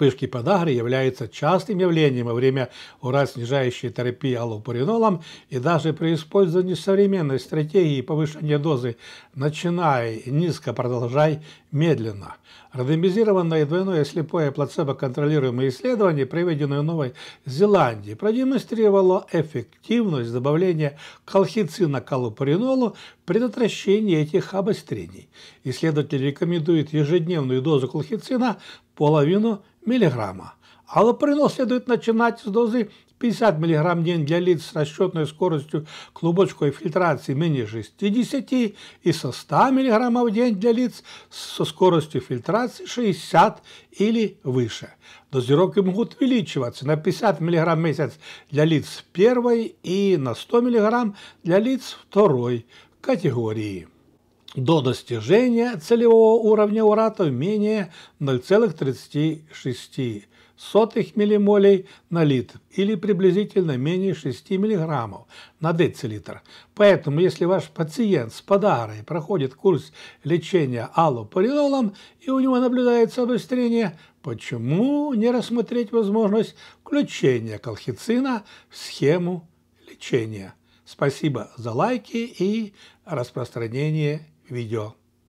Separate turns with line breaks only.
Вспышки подагры являются частым явлением во время ура снижающей терапии аллопуринолом и даже при использовании современной стратегии повышения дозы «начинай низко, продолжай медленно». Рандомизированное двойное слепое плацебо-контролируемое исследование, проведенное в Новой Зеландии, продемонстрировало эффективность добавления колхицина к аллопуринолу предотвращении этих обострений. Исследователи рекомендуют ежедневную дозу колхицина половину мг. Аллопринол следует начинать с дозы 50 мг в день для лиц с расчетной скоростью клубочковой фильтрации менее 60 и со 100 мг в день для лиц со скоростью фильтрации 60 или выше. Дозировки могут увеличиваться на 50 мг в месяц для лиц первой и на 100 мг для лиц второй категории до достижения целевого уровня урата менее 0,36 миллимолей на литр или приблизительно менее 6 миллиграммов на децилитр. Поэтому, если ваш пациент с подарой проходит курс лечения аллопаринолом и у него наблюдается обострение, почему не рассмотреть возможность включения колхицина в схему лечения? Спасибо за лайки и распространение video